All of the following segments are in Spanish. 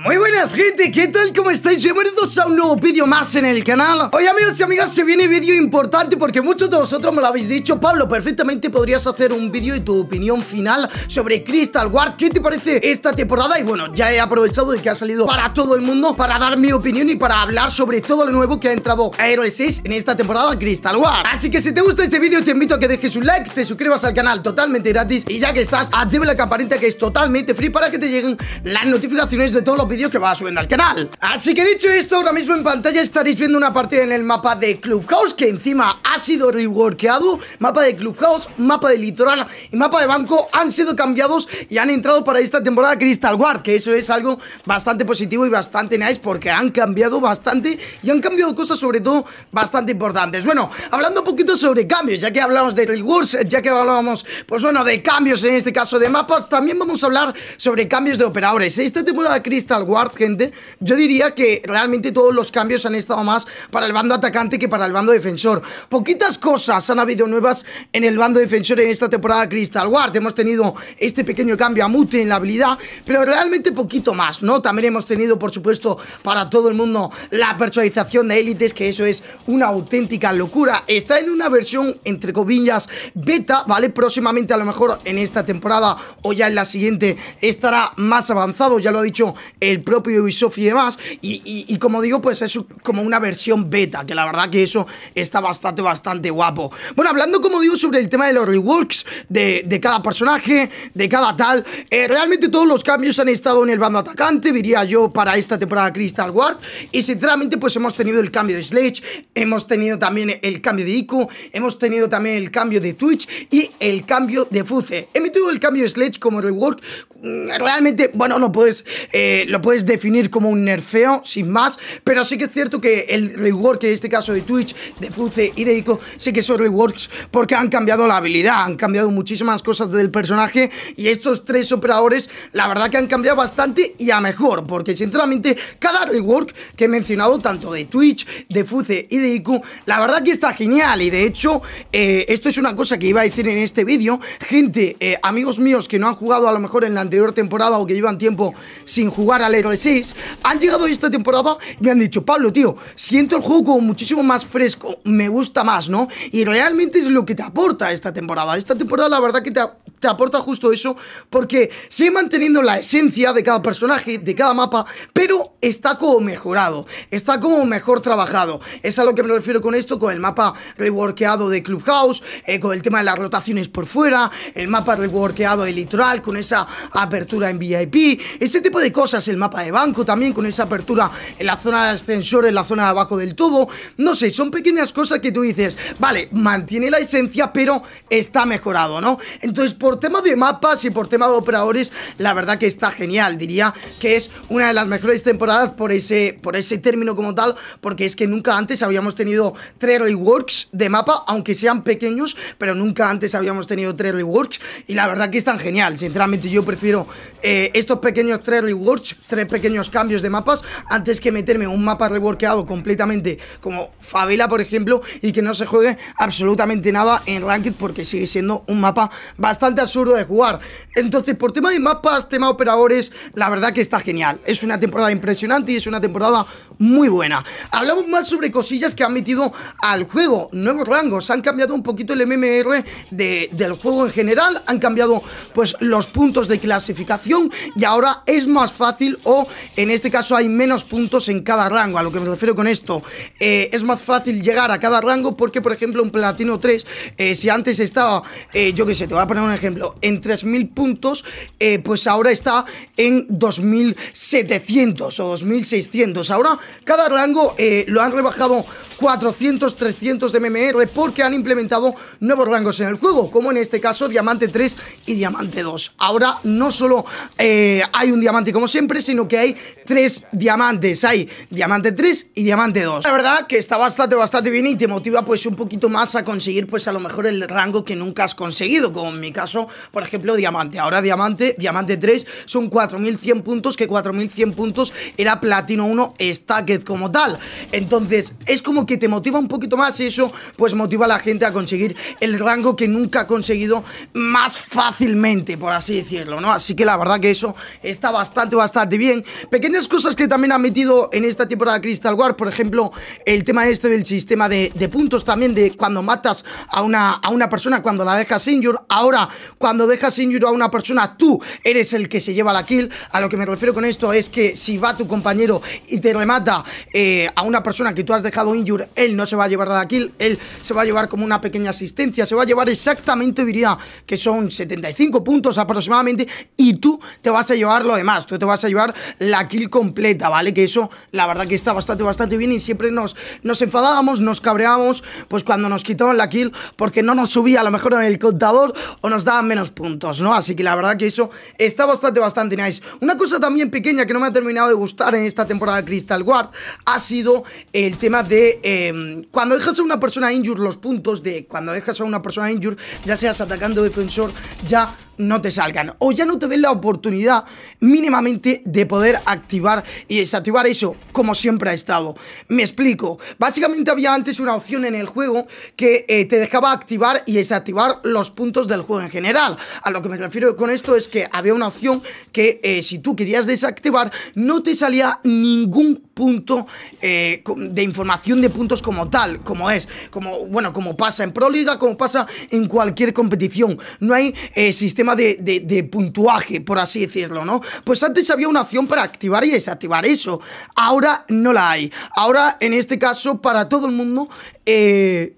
Muy buenas gente, ¿qué tal? ¿Cómo estáis? Bienvenidos a un nuevo vídeo más en el canal Hoy amigos y amigas se viene vídeo importante porque muchos de vosotros me lo habéis dicho Pablo, perfectamente podrías hacer un vídeo y tu opinión final sobre Crystal Ward ¿Qué te parece esta temporada? Y bueno, ya he aprovechado de que ha salido para todo el mundo para dar mi opinión y para hablar sobre todo lo nuevo que ha entrado a 6 en esta temporada Crystal Ward Así que si te gusta este vídeo te invito a que dejes un like, te suscribas al canal totalmente gratis Y ya que estás, activa la campanita que es totalmente free para que te lleguen las notificaciones de todo los vídeos que va subiendo al canal Así que dicho esto, ahora mismo en pantalla estaréis viendo una partida en el mapa de Clubhouse Que encima ha sido reworkado, Mapa de Clubhouse, mapa de Litoral y mapa de Banco han sido cambiados Y han entrado para esta temporada Crystal Guard Que eso es algo bastante positivo y bastante nice Porque han cambiado bastante y han cambiado cosas sobre todo bastante importantes Bueno, hablando un poquito sobre cambios Ya que hablamos de rewards, ya que hablábamos, pues bueno, de cambios en este caso de mapas También vamos a hablar sobre cambios de operadores Esta temporada Crystal Crystal Ward, gente, yo diría que realmente todos los cambios han estado más para el bando atacante que para el bando defensor. Poquitas cosas han habido nuevas en el bando defensor en esta temporada Crystal Ward. Hemos tenido este pequeño cambio a Mute en la habilidad, pero realmente poquito más, ¿no? También hemos tenido, por supuesto, para todo el mundo la personalización de élites, que eso es una auténtica locura. Está en una versión, entre comillas, beta, ¿vale? Próximamente, a lo mejor en esta temporada o ya en la siguiente, estará más avanzado. Ya lo ha dicho el propio Ubisoft y demás. Y, como digo, pues es como una versión beta, que la verdad que eso está bastante, bastante guapo. Bueno, hablando como digo sobre el tema de los reworks, de, cada personaje, de cada tal, eh, realmente todos los cambios han estado en el bando atacante, diría yo, para esta temporada Crystal Ward. Y sinceramente, pues hemos tenido el cambio de Sledge, hemos tenido también el cambio de Iku. hemos tenido también el cambio de Twitch y el cambio de Fuze He metido el cambio de Sledge como rework. Mm, realmente, bueno, no puedes, eh, lo puedes definir como un nerfeo, sin más, pero sí que es cierto que el rework, que en este caso de Twitch, de Fuce y de Ico, sí que son reworks porque han cambiado la habilidad, han cambiado muchísimas cosas del personaje y estos tres operadores, la verdad que han cambiado bastante y a mejor, porque sinceramente cada rework que he mencionado, tanto de Twitch, de Fuce y de Ico, la verdad que está genial y de hecho, eh, esto es una cosa que iba a decir en este vídeo, gente, eh, amigos míos que no han jugado a lo mejor en la anterior temporada o que llevan tiempo sin jugar r 6 han llegado esta temporada y me han dicho, Pablo, tío, siento el juego como muchísimo más fresco, me gusta más, ¿no? Y realmente es lo que te aporta esta temporada. Esta temporada la verdad que te, te aporta justo eso, porque sigue manteniendo la esencia de cada personaje, de cada mapa, pero está como mejorado, está como mejor trabajado. Es a lo que me refiero con esto, con el mapa reworkeado de Clubhouse, eh, con el tema de las rotaciones por fuera, el mapa reworkeado de Litoral, con esa apertura en VIP, ese tipo de cosas, el mapa de banco también, con esa apertura en la zona de ascensor, en la zona de abajo del tubo, no sé, son pequeñas cosas que tú dices, vale, mantiene la esencia, pero está mejorado, ¿no? Entonces, por por tema de mapas y por tema de operadores, la verdad que está genial. Diría que es una de las mejores temporadas por ese, por ese término como tal, porque es que nunca antes habíamos tenido tres reworks de mapa, aunque sean pequeños, pero nunca antes habíamos tenido tres reworks. Y la verdad que están genial. Sinceramente, yo prefiero eh, estos pequeños tres reworks, tres pequeños cambios de mapas, antes que meterme un mapa reworkeado completamente como Favela, por ejemplo, y que no se juegue absolutamente nada en Ranked, porque sigue siendo un mapa bastante absurdo de jugar. Entonces, por tema de mapas, tema operadores, la verdad que está genial. Es una temporada impresionante y es una temporada muy buena. Hablamos más sobre cosillas que han metido al juego. Nuevos rangos, han cambiado un poquito el MMR del juego en general, han cambiado pues los puntos de clasificación y ahora es más fácil o en este caso hay menos puntos en cada rango. A lo que me refiero con esto, eh, es más fácil llegar a cada rango porque, por ejemplo, un platino 3, eh, si antes estaba, eh, yo que sé, te voy a poner un ejemplo, ejemplo, en 3.000 puntos, eh, pues ahora está en 2.700 o 2.600. Ahora cada rango eh, lo han rebajado 400, 300 de MMR porque han implementado nuevos rangos en el juego, como en este caso Diamante 3 y Diamante 2. Ahora no solo eh, hay un diamante como siempre, sino que hay tres diamantes. Hay Diamante 3 y Diamante 2. La verdad que está bastante, bastante bien y te motiva pues un poquito más a conseguir pues a lo mejor el rango que nunca has conseguido, como en mi caso por ejemplo, Diamante. Ahora Diamante, Diamante 3 son 4100 puntos, que 4100 puntos era Platino 1 Stacked como tal. Entonces, es como que te motiva un poquito más y eso pues motiva a la gente a conseguir el rango que nunca ha conseguido más fácilmente, por así decirlo, ¿no? Así que la verdad que eso está bastante, bastante bien. Pequeñas cosas que también han metido en esta temporada Crystal War, por ejemplo, el tema este del sistema de, puntos también de cuando matas a una, a una persona, cuando la dejas senior Ahora cuando dejas injured a una persona, tú eres el que se lleva la kill. A lo que me refiero con esto es que si va tu compañero y te remata eh, a una persona que tú has dejado injured, él no se va a llevar la kill, él se va a llevar como una pequeña asistencia, se va a llevar exactamente, diría, que son 75 puntos aproximadamente y tú te vas a llevar lo demás, tú te vas a llevar la kill completa, ¿vale? Que eso, la verdad que está bastante, bastante bien y siempre nos, nos enfadábamos, nos cabreábamos, pues cuando nos quitaban la kill porque no nos subía a lo mejor en el contador o nos da menos puntos, ¿no? Así que la verdad que eso está bastante, bastante nice. Una cosa también pequeña que no me ha terminado de gustar en esta temporada de Crystal Guard ha sido el tema de em, cuando dejas a una persona injured los puntos de cuando dejas a una persona injured ya seas atacando defensor, ya no te salgan o ya no te ven la oportunidad mínimamente de poder activar y desactivar eso como siempre ha estado. Me explico. Básicamente había antes una opción en el juego que eh, te dejaba activar y desactivar los puntos del juego en general. A lo que me refiero con esto es que había una opción que eh, si tú querías desactivar no te salía ningún punto eh, de información de puntos como tal, como es, como bueno, como pasa en Proliga, como pasa en cualquier competición. No hay eh, sistema de, de, puntuaje, por así decirlo, ¿no? Pues antes había una opción para activar y desactivar eso. Ahora no la hay. Ahora, en este caso, para todo el mundo, eh,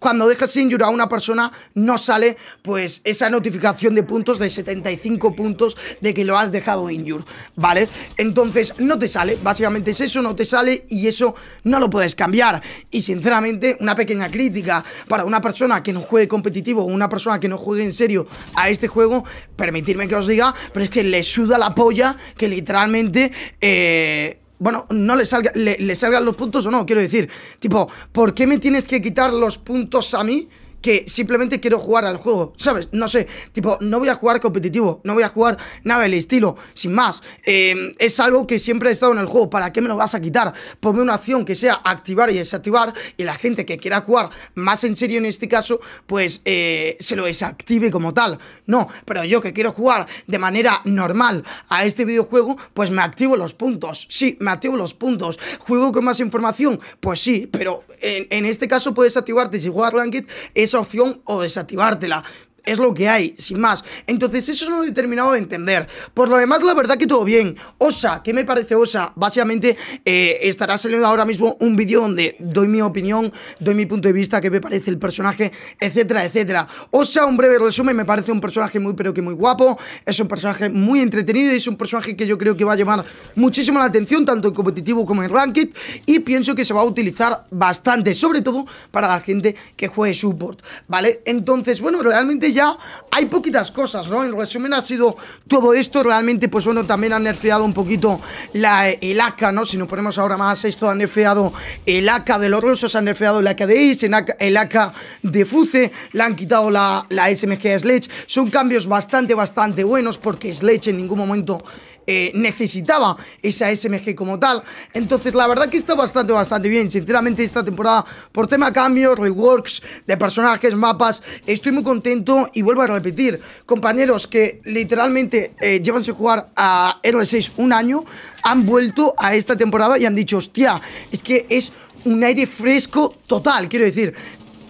cuando dejas injure a una persona no sale pues esa notificación de puntos de 75 puntos de que lo has dejado injure, ¿vale? Entonces no te sale, básicamente es eso, no te sale y eso no lo puedes cambiar. Y sinceramente, una pequeña crítica para una persona que no juegue competitivo o una persona que no juegue en serio a este juego, permitirme que os diga, pero es que le suda la polla que literalmente... Eh, bueno, no le, salga, le, salgan los puntos o no, quiero decir. Tipo, ¿por qué me tienes que quitar los puntos a mí? que simplemente quiero jugar al juego, ¿sabes? No sé, tipo, no voy a jugar competitivo, no voy a jugar nada del estilo, sin más. Eh, es algo que siempre he estado en el juego, ¿para qué me lo vas a quitar? Ponme una acción que sea activar y desactivar y la gente que quiera jugar más en serio en este caso, pues eh, se lo desactive como tal. No, pero yo que quiero jugar de manera normal a este videojuego, pues me activo los puntos. Sí, me activo los puntos. ¿Juego con más información? Pues sí, pero en, este caso puedes activarte si juegas Ranked, es esa opción o desactivártela es lo que hay, sin más. Entonces eso no lo he determinado de entender. Por lo demás, la verdad que todo bien. Osa, ¿qué me parece Osa? Básicamente eh, estará saliendo ahora mismo un vídeo donde doy mi opinión, doy mi punto de vista, qué me parece el personaje, etcétera, etcétera. Osa, un breve resumen, me parece un personaje muy pero que muy guapo, es un personaje muy entretenido y es un personaje que yo creo que va a llamar muchísimo la atención, tanto en competitivo como en ranked, y pienso que se va a utilizar bastante, sobre todo para la gente que juegue support, ¿vale? Entonces, bueno, realmente ya hay poquitas cosas, ¿no? En resumen ha sido todo esto, realmente pues bueno, también han nerfeado un poquito el AK, ¿no? Si nos ponemos ahora más esto, han nerfeado el AK de los rusos, han nerfeado el AK de Ace, el AK de Fuce, le han quitado la, la SMG a Sledge, son cambios bastante, bastante buenos porque Sledge en ningún momento eh, necesitaba esa SMG como tal. Entonces, la verdad que está bastante, bastante bien. Sinceramente, esta temporada, por tema cambios, reworks de personajes, mapas, estoy muy contento y vuelvo a repetir, compañeros que literalmente eh, llevan jugar a R6 un año, han vuelto a esta temporada y han dicho, hostia, es que es un aire fresco total, quiero decir,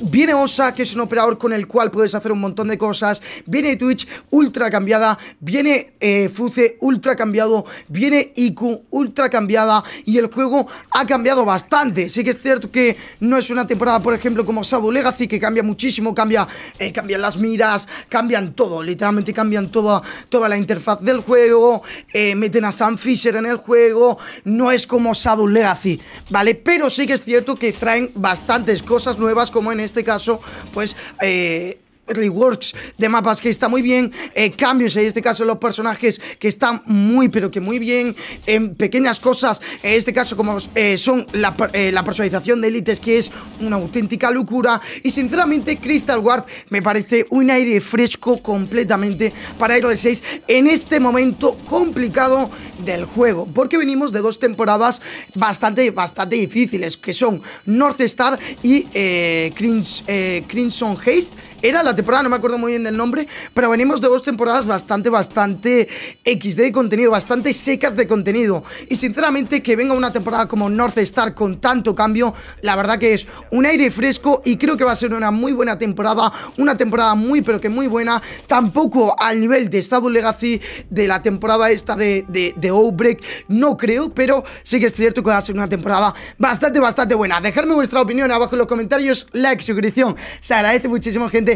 Viene Osa, que es un operador con el cual puedes hacer un montón de cosas. Viene Twitch ultra cambiada. Viene eh, Fuse ultra cambiado. Viene Iku ultra cambiada. Y el juego ha cambiado bastante. Sí que es cierto que no es una temporada, por ejemplo, como Shadow Legacy, que cambia muchísimo. Cambia, eh, cambian las miras, cambian todo. Literalmente cambian toda, toda la interfaz del juego. Eh, meten a Sam Fisher en el juego. No es como Shadow Legacy, ¿vale? Pero sí que es cierto que traen bastantes cosas nuevas como en en este caso, pues eh, works de mapas que está muy bien, eh, cambios en este caso en los personajes que están muy pero que muy bien, en pequeñas cosas, en este caso como eh, son eh, la, personalización de elites que es una auténtica locura y sinceramente Crystal Ward me parece un aire fresco completamente para r 6 en este momento complicado del juego, porque venimos de dos temporadas bastante, bastante difíciles que son North Star y Crimson Haste era la temporada, no me acuerdo muy bien del nombre, pero venimos de dos temporadas bastante, bastante XD de contenido, bastante secas de contenido. Y sinceramente que venga una temporada como North Star con tanto cambio, la verdad que es un aire fresco y creo que va a ser una muy buena temporada, una temporada muy pero que muy buena, tampoco al nivel de Shadow Legacy de la temporada esta de, de, Outbreak, no creo, pero sí que es cierto que va a ser una temporada bastante, bastante buena. Dejadme vuestra opinión abajo en los comentarios, like, suscripción, se agradece muchísimo gente